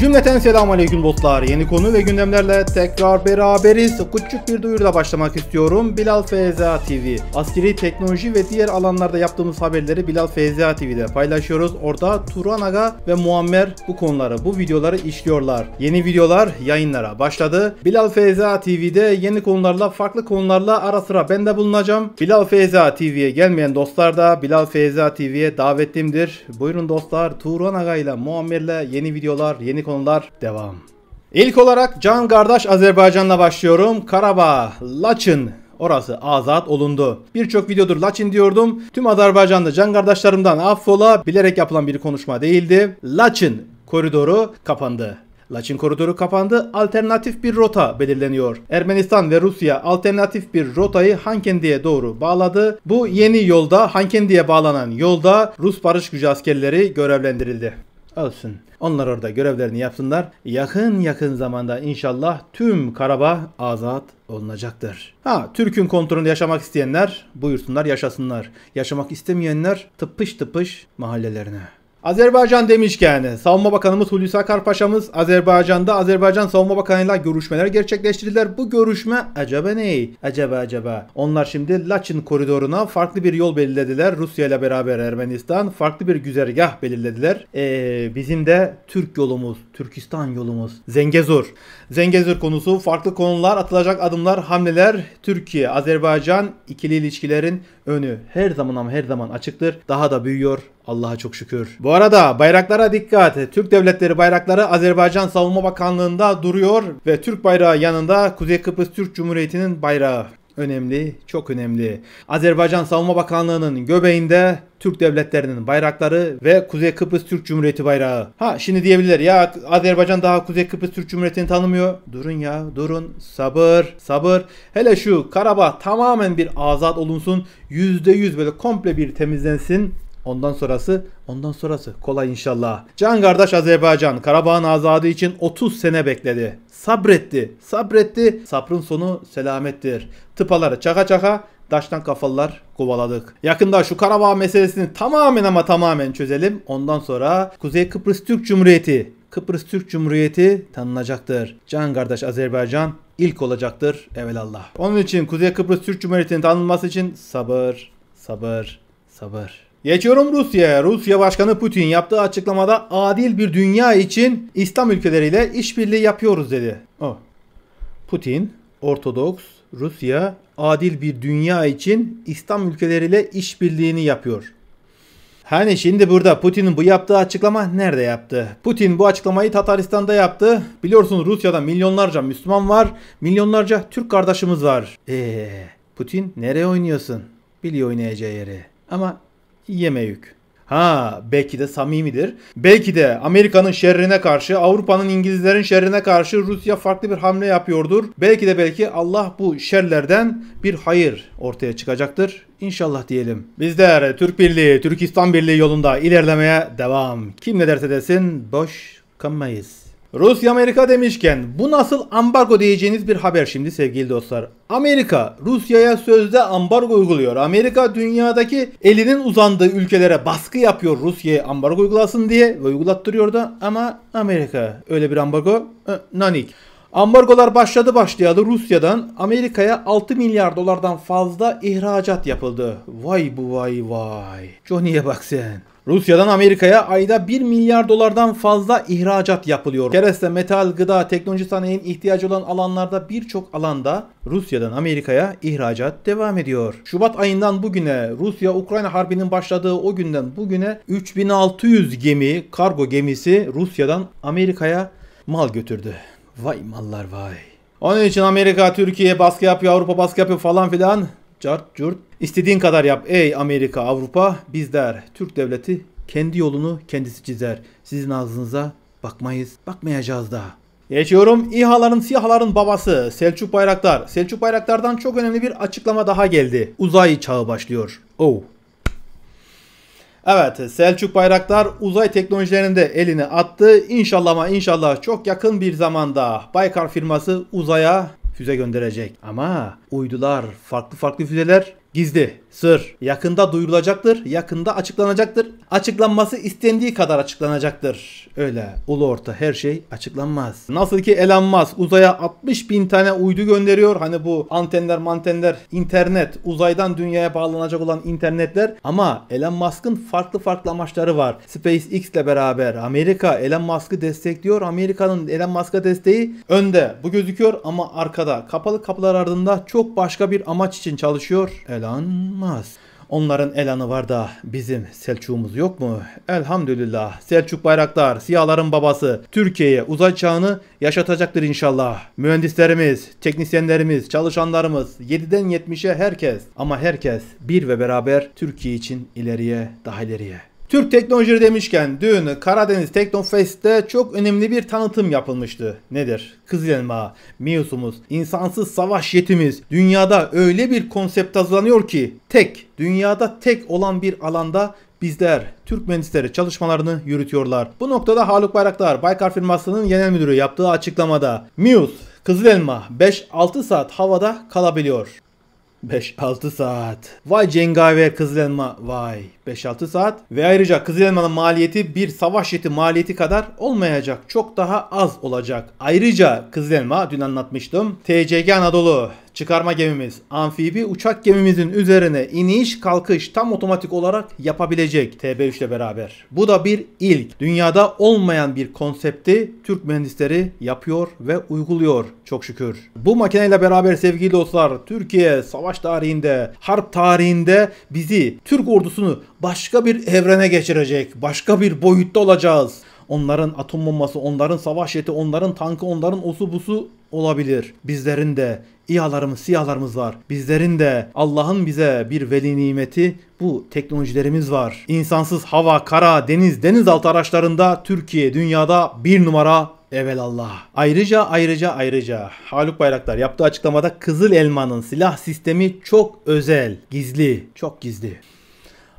Cümleten selam aleyküm dostlar. Yeni konu ve gündemlerle tekrar beraberiz. Küçük bir duyurla başlamak istiyorum. Bilal Feyza TV. Askeri teknoloji ve diğer alanlarda yaptığımız haberleri Bilal Feyza TV'de paylaşıyoruz. Orada Turan Aga ve Muammer bu konuları, bu videoları işliyorlar. Yeni videolar yayınlara başladı. Bilal Feyza TV'de yeni konularla, farklı konularla ara sıra ben de bulunacağım. Bilal Feyza TV'ye gelmeyen dostlar da Bilal Feyza TV'ye davetlimdir. Buyurun dostlar Turan Aga ile Muammer'le yeni videolar, yeni konular devam. İlk olarak can kardeş Azerbaycan'la başlıyorum. Karabağ, Laçın Orası azat olundu. Birçok videodur Laçin diyordum. Tüm Azerbaycan'da can kardeşlerimden affola bilerek yapılan bir konuşma değildi. Laçin koridoru kapandı. Laçin koridoru kapandı, alternatif bir rota belirleniyor. Ermenistan ve Rusya alternatif bir rotayı Hankendi'ye doğru bağladı. Bu yeni yolda, Hankendi'ye bağlanan yolda Rus barış gücü askerleri görevlendirildi. Olsun. Onlar orada görevlerini yapsınlar. Yakın yakın zamanda inşallah tüm Karabağ azat olunacaktır. Ha Türk'ün kontrolünde yaşamak isteyenler buyursunlar yaşasınlar. Yaşamak istemeyenler tıpış tıpış mahallelerine. Azerbaycan demişken Savunma Bakanımız Hulusi Akar Paşa'mız Azerbaycan'da Azerbaycan Savunma Bakanı'yla görüşmeler gerçekleştirdiler. Bu görüşme acaba ne? Acaba acaba. Onlar şimdi Laçin koridoruna farklı bir yol belirlediler. Rusya ile beraber Ermenistan farklı bir güzergah belirlediler. Ee, bizim de Türk yolumuz, Türkistan yolumuz Zengezur. Zengezur konusu farklı konular atılacak adımlar, hamleler Türkiye, Azerbaycan ikili ilişkilerin önü her zaman ama her zaman açıktır. Daha da büyüyor. Allah'a çok şükür. Bu arada bayraklara dikkat. Türk Devletleri bayrakları Azerbaycan Savunma Bakanlığı'nda duruyor ve Türk bayrağı yanında Kuzey Kıbrıs Türk Cumhuriyeti'nin bayrağı önemli, çok önemli. Azerbaycan Savunma Bakanlığı'nın göbeğinde Türk devletlerinin bayrakları ve Kuzey Kıbrıs Türk Cumhuriyeti bayrağı. Ha şimdi diyebilirler ya Azerbaycan daha Kuzey Kıbrıs Türk Cumhuriyeti'ni tanımıyor. Durun ya durun sabır sabır. Hele şu Karabağ tamamen bir azat olunsun. %100 böyle komple bir temizlensin. Ondan sonrası, ondan sonrası kolay inşallah. Can kardeş Azerbaycan Karabağ'ın azadı için 30 sene bekledi sabretti. Sabretti. Sabrın sonu selamettir. Tıpaları çaka çaka taştan kafalılar kovaladık. Yakında şu Karabağ meselesini tamamen ama tamamen çözelim. Ondan sonra Kuzey Kıbrıs Türk Cumhuriyeti Kıbrıs Türk Cumhuriyeti tanınacaktır. Can kardeş Azerbaycan ilk olacaktır evelallah. Onun için Kuzey Kıbrıs Türk Cumhuriyeti'nin tanınması için sabır, sabır, sabır. Geçiyorum Rusya'ya. Rusya Başkanı Putin yaptığı açıklamada adil bir dünya için İslam ülkeleriyle işbirliği yapıyoruz dedi. Oh. Putin, Ortodoks, Rusya adil bir dünya için İslam ülkeleriyle işbirliğini yapıyor. Hani şimdi burada Putin'in bu yaptığı açıklama nerede yaptı? Putin bu açıklamayı Tataristan'da yaptı. Biliyorsunuz Rusya'da milyonlarca Müslüman var, milyonlarca Türk kardeşimiz var. Eee Putin nereye oynuyorsun? Biliyor oynayacağı yeri. Ama yeme yük. Ha belki de samimidir. Belki de Amerika'nın şerrine karşı, Avrupa'nın İngilizlerin şerrine karşı Rusya farklı bir hamle yapıyordur. Belki de belki Allah bu şerlerden bir hayır ortaya çıkacaktır. İnşallah diyelim. Bizler Türk Birliği, Türkistan Birliği yolunda ilerlemeye devam. Kim ne derse desin boş kalmayız. Rusya Amerika demişken bu nasıl ambargo diyeceğiniz bir haber şimdi sevgili dostlar. Amerika Rusya'ya sözde ambargo uyguluyor. Amerika dünyadaki elinin uzandığı ülkelere baskı yapıyor Rusya'ya ambargo uygulasın diye ve uygulattırıyor da ama Amerika öyle bir ambargo e, nanik. Ambargolar başladı başlayalı Rusya'dan Amerika'ya 6 milyar dolardan fazla ihracat yapıldı. Vay bu vay vay. Johnny'ye bak sen. Rusya'dan Amerika'ya ayda 1 milyar dolardan fazla ihracat yapılıyor. Kereste, metal, gıda, teknoloji sanayinin ihtiyacı olan alanlarda birçok alanda Rusya'dan Amerika'ya ihracat devam ediyor. Şubat ayından bugüne Rusya-Ukrayna harbinin başladığı o günden bugüne 3600 gemi, kargo gemisi Rusya'dan Amerika'ya mal götürdü. Vay mallar vay. Onun için Amerika, Türkiye baskı yapıyor, Avrupa baskı yapıyor falan filan. Cart curt. İstediğin kadar yap ey Amerika, Avrupa. Bizler Türk devleti kendi yolunu kendisi çizer. Sizin ağzınıza bakmayız, bakmayacağız da. Geçiyorum İHA'ların SİHA'ların babası Selçuk Bayraktar. Selçuk Bayraktar'dan çok önemli bir açıklama daha geldi. Uzay çağı başlıyor. Oh. Evet Selçuk Bayraktar uzay teknolojilerinde elini attı. İnşallah ama inşallah çok yakın bir zamanda Baykar firması uzaya füze gönderecek. Ama uydular, farklı farklı füzeler gizli sır. Yakında duyurulacaktır, yakında açıklanacaktır. Açıklanması istendiği kadar açıklanacaktır. Öyle ulu orta her şey açıklanmaz. Nasıl ki Elon Musk uzaya 60 bin tane uydu gönderiyor. Hani bu antenler mantenler, internet, uzaydan dünyaya bağlanacak olan internetler. Ama Elon Musk'ın farklı farklı amaçları var. SpaceX ile beraber Amerika Elon Musk'ı destekliyor. Amerika'nın Elon Musk'a desteği önde. Bu gözüküyor ama arkada. Kapalı kapılar ardında çok başka bir amaç için çalışıyor Elon Musk olmaz. Onların elanı var da bizim Selçuk'umuz yok mu? Elhamdülillah Selçuk Bayraktar, siyahların babası Türkiye'ye uzay çağını yaşatacaktır inşallah. Mühendislerimiz, teknisyenlerimiz, çalışanlarımız 7'den 70'e herkes ama herkes bir ve beraber Türkiye için ileriye daha ileriye. Türk teknolojileri demişken dün Karadeniz Teknofest'te çok önemli bir tanıtım yapılmıştı. Nedir? Kızıl Mius'umuz, insansız savaş yetimiz. Dünyada öyle bir konsept hazırlanıyor ki tek, dünyada tek olan bir alanda bizler Türk mühendisleri çalışmalarını yürütüyorlar. Bu noktada Haluk Bayraktar, Baykar firmasının genel müdürü yaptığı açıklamada Mius Kızıl elma 5-6 saat havada kalabiliyor. 5-6 saat. Vay cengaver kızıl elma. Vay 5-6 saat. Ve ayrıca kızıl elmanın maliyeti bir savaş jeti maliyeti kadar olmayacak. Çok daha az olacak. Ayrıca kızıl elma dün anlatmıştım. TCG Anadolu Çıkarma gemimiz amfibi uçak gemimizin üzerine iniş kalkış tam otomatik olarak yapabilecek TB3 ile beraber. Bu da bir ilk. Dünyada olmayan bir konsepti Türk mühendisleri yapıyor ve uyguluyor çok şükür. Bu makineyle beraber sevgili dostlar Türkiye savaş tarihinde, harp tarihinde bizi Türk ordusunu başka bir evrene geçirecek. Başka bir boyutta olacağız onların atom bombası, onların savaş yeti, onların tankı, onların osu busu olabilir. Bizlerin de İHA'larımız, SİHA'larımız var. Bizlerin de Allah'ın bize bir veli nimeti bu teknolojilerimiz var. İnsansız hava, kara, deniz, denizaltı araçlarında Türkiye dünyada bir numara Evelallah. Ayrıca ayrıca ayrıca Haluk Bayraktar yaptığı açıklamada Kızıl Elma'nın silah sistemi çok özel, gizli, çok gizli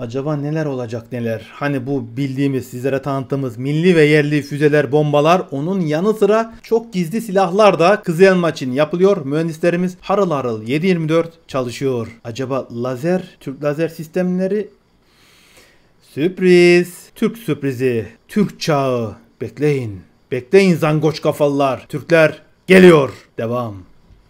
acaba neler olacak neler? Hani bu bildiğimiz sizlere tanıttığımız milli ve yerli füzeler, bombalar onun yanı sıra çok gizli silahlar da Kızılelma için yapılıyor. Mühendislerimiz harıl harıl 7-24 çalışıyor. Acaba lazer, Türk lazer sistemleri Sürpriz. Türk sürprizi. Türk çağı. Bekleyin. Bekleyin zangoç kafalılar. Türkler geliyor. Devam.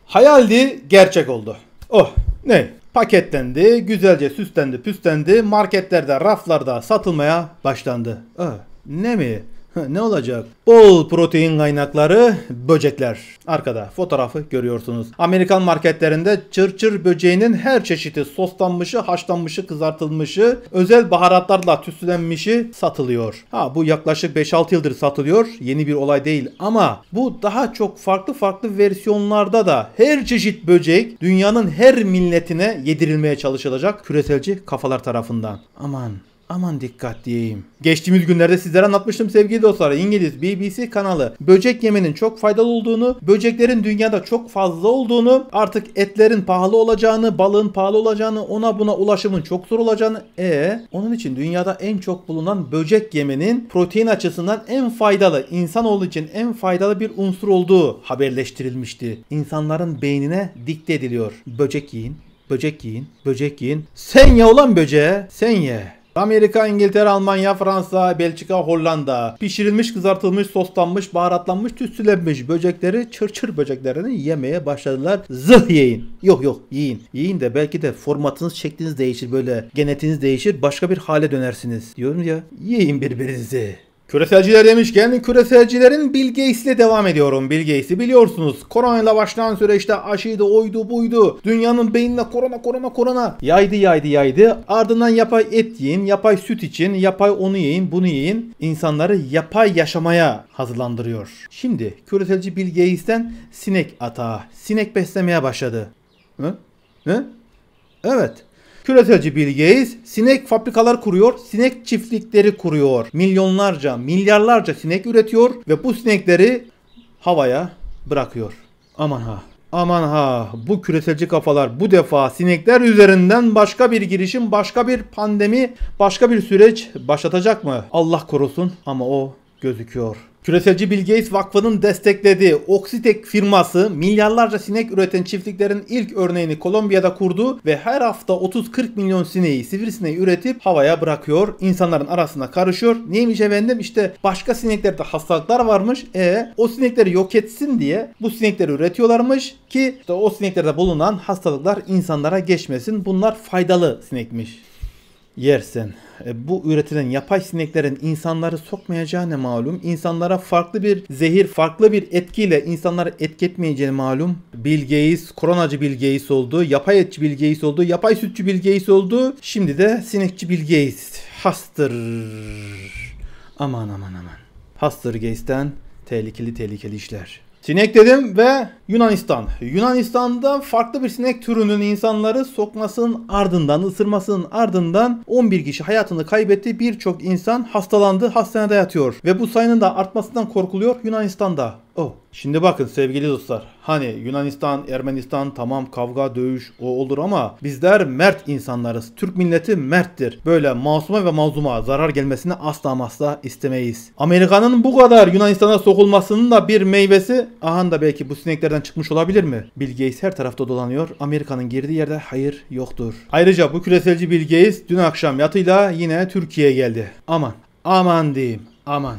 Hayaldi gerçek oldu. Oh ne? paketlendi, güzelce süslendi, püslendi, marketlerde, raflarda satılmaya başlandı. Ö, ne mi? ne olacak? Bol protein kaynakları böcekler. Arkada fotoğrafı görüyorsunuz. Amerikan marketlerinde çırçır çır böceğinin her çeşidi soslanmışı, haşlanmışı, kızartılmışı, özel baharatlarla tüslenmişi satılıyor. Ha bu yaklaşık 5-6 yıldır satılıyor. Yeni bir olay değil ama bu daha çok farklı farklı versiyonlarda da her çeşit böcek dünyanın her milletine yedirilmeye çalışılacak küreselci kafalar tarafından. Aman aman dikkat diyeyim. Geçtiğimiz günlerde sizlere anlatmıştım sevgili dostlar. İngiliz BBC kanalı böcek yemenin çok faydalı olduğunu, böceklerin dünyada çok fazla olduğunu, artık etlerin pahalı olacağını, balığın pahalı olacağını, ona buna ulaşımın çok zor olacağını. E onun için dünyada en çok bulunan böcek yemenin protein açısından en faydalı, insanoğlu için en faydalı bir unsur olduğu haberleştirilmişti. İnsanların beynine dikte ediliyor. Böcek yiyin, böcek yiyin, böcek yiyin. Sen ye olan böceğe, sen ye. Amerika, İngiltere, Almanya, Fransa, Belçika, Hollanda pişirilmiş, kızartılmış, soslanmış, baharatlanmış, tütsülenmiş böcekleri çırçır böceklerini yemeye başladılar. Zıh yiyin. Yok yok yiyin. Yiyin de belki de formatınız, şekliniz değişir böyle Genetiniz değişir başka bir hale dönersiniz. Diyorum ya yiyin birbirinizi. Küreselciler demişken küreselcilerin Bill Gates ile devam ediyorum. Bill Gates'i biliyorsunuz. Korona ile başlayan süreçte aşıydı oydu buydu. Dünyanın beynine korona korona korona yaydı yaydı yaydı. Ardından yapay et yiyin, yapay süt için, yapay onu yiyin, bunu yiyin. İnsanları yapay yaşamaya hazırlandırıyor. Şimdi küreselci Bill Gates'ten sinek atağı, sinek beslemeye başladı. Hı? Hı? Evet. Küratörcü Bill Gates sinek fabrikalar kuruyor, sinek çiftlikleri kuruyor. Milyonlarca, milyarlarca sinek üretiyor ve bu sinekleri havaya bırakıyor. Aman ha. Aman ha bu küreselci kafalar bu defa sinekler üzerinden başka bir girişim, başka bir pandemi, başka bir süreç başlatacak mı? Allah korusun ama o gözüküyor. Küreselci Bill Gates Vakfı'nın desteklediği Oxitec firması milyarlarca sinek üreten çiftliklerin ilk örneğini Kolombiya'da kurdu ve her hafta 30-40 milyon sineği, sivrisineği üretip havaya bırakıyor. insanların arasına karışıyor. Neymiş efendim işte başka sineklerde hastalıklar varmış. E o sinekleri yok etsin diye bu sinekleri üretiyorlarmış ki işte o sineklerde bulunan hastalıklar insanlara geçmesin. Bunlar faydalı sinekmiş yersin. E, bu üretilen yapay sineklerin insanları sokmayacağını malum? İnsanlara farklı bir zehir, farklı bir etkiyle insanları etketmeyeceğini malum. Bill Gates, koronacı Bill oldu, yapay etçi Bill Gates oldu, yapay sütçü Bill Gates oldu. Şimdi de sinekçi Bill Hastır. Aman aman aman. Hastır Gates'ten tehlikeli tehlikeli işler. Sinek dedim ve Yunanistan. Yunanistan'da farklı bir sinek türünün insanları sokmasının ardından, ısırmasının ardından 11 kişi hayatını kaybetti. Birçok insan hastalandı, hastanede yatıyor. Ve bu sayının da artmasından korkuluyor Yunanistan'da. Oh. Şimdi bakın sevgili dostlar. Hani Yunanistan, Ermenistan tamam kavga, dövüş o olur ama bizler mert insanlarız. Türk milleti merttir. Böyle masuma ve mazluma zarar gelmesini asla asla istemeyiz. Amerika'nın bu kadar Yunanistan'a sokulmasının da bir meyvesi ahan da belki bu sineklerden çıkmış olabilir mi? Bill Gates her tarafta dolanıyor. Amerika'nın girdiği yerde hayır yoktur. Ayrıca bu küreselci Bill Gates dün akşam yatıyla yine Türkiye'ye geldi. Aman, aman diyeyim, aman.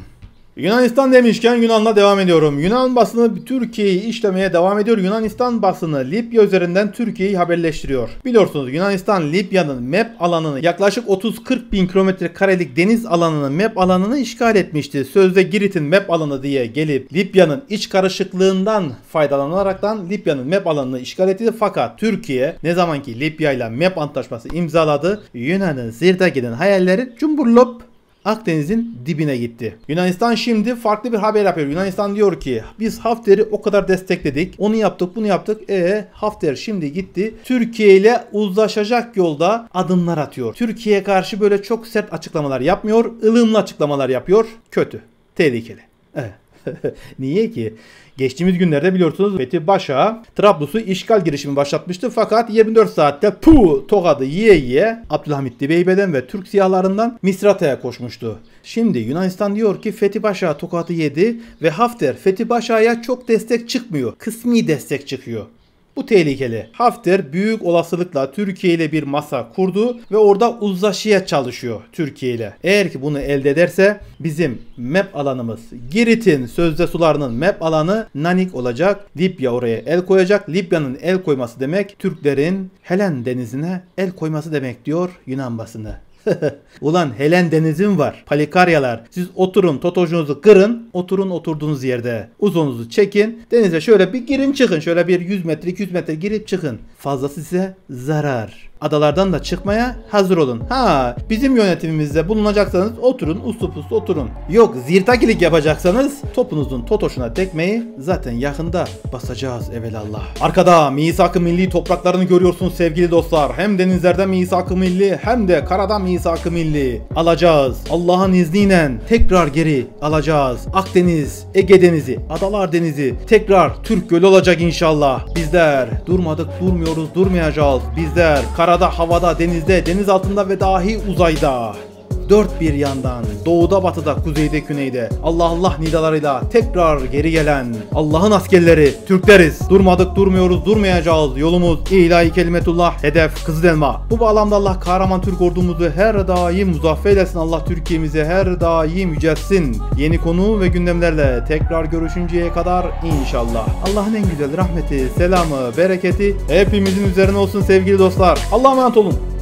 Yunanistan demişken Yunan'la devam ediyorum. Yunan basını Türkiye'yi işlemeye devam ediyor. Yunanistan basını Libya üzerinden Türkiye'yi haberleştiriyor. Biliyorsunuz Yunanistan Libya'nın MEP alanını yaklaşık 30-40 bin kilometre karelik deniz alanını MEP alanını işgal etmişti. Sözde Girit'in MEP alanı diye gelip Libya'nın iç karışıklığından faydalanaraktan Libya'nın MEP alanını işgal etti. Fakat Türkiye ne zamanki Libya ile MEP antlaşması imzaladı Yunan'ın Zirda'gid'in hayalleri cumburlop Akdeniz'in dibine gitti. Yunanistan şimdi farklı bir haber yapıyor. Yunanistan diyor ki biz Hafter'i o kadar destekledik. Onu yaptık bunu yaptık. E Hafter şimdi gitti. Türkiye ile uzlaşacak yolda adımlar atıyor. Türkiye'ye karşı böyle çok sert açıklamalar yapmıyor. ılımlı açıklamalar yapıyor. Kötü. Tehlikeli. Evet. Niye ki? Geçtiğimiz günlerde biliyorsunuz Fethi Başa Trablus'u işgal girişimi başlatmıştı fakat 24 saatte pu tokadı yiye yiye Abdülhamitli Dibeybe'den ve Türk siyahlarından Misrata'ya koşmuştu. Şimdi Yunanistan diyor ki Fethi Başa tokadı yedi ve Hafter Fethi Başa'ya çok destek çıkmıyor. Kısmi destek çıkıyor. Bu tehlikeli. Hafter büyük olasılıkla Türkiye ile bir masa kurdu ve orada uzlaşıya çalışıyor Türkiye ile. Eğer ki bunu elde ederse bizim map alanımız Girit'in sözde sularının map alanı Nanik olacak. Libya oraya el koyacak. Libya'nın el koyması demek Türklerin Helen denizine el koyması demek diyor Yunan basını. Ulan Helen Deniz'in var. Palikaryalar. Siz oturun totocunuzu kırın. Oturun oturduğunuz yerde. Uzunuzu çekin. Denize şöyle bir girin çıkın. Şöyle bir 100 metre 200 metre girip çıkın. Fazlası size zarar adalardan da çıkmaya hazır olun. Ha bizim yönetimimizde bulunacaksanız oturun uslu puslu oturun. Yok zirtakilik yapacaksanız topunuzun totoşuna tekmeyi zaten yakında basacağız evelallah. Arkada misak-ı milli topraklarını görüyorsunuz sevgili dostlar. Hem denizlerde misak-ı milli hem de karada misak-ı milli. Alacağız Allah'ın izniyle tekrar geri alacağız. Akdeniz, Ege Denizi, Adalar Denizi tekrar Türk Gölü olacak inşallah. Bizler durmadık durmuyoruz durmayacağız. Bizler kara karada, havada, denizde, deniz altında ve dahi uzayda dört bir yandan doğuda batıda kuzeyde güneyde Allah Allah nidalarıyla tekrar geri gelen Allah'ın askerleri Türkleriz. Durmadık durmuyoruz durmayacağız yolumuz ilahi kelimetullah hedef Kızılelma. Bu bağlamda Allah kahraman Türk ordumuzu her daim muzaffer eylesin. Allah Türkiye'mizi her daim yücelsin. Yeni konu ve gündemlerle tekrar görüşünceye kadar inşallah. Allah'ın en güzel rahmeti, selamı, bereketi hepimizin üzerine olsun sevgili dostlar. Allah'a emanet olun.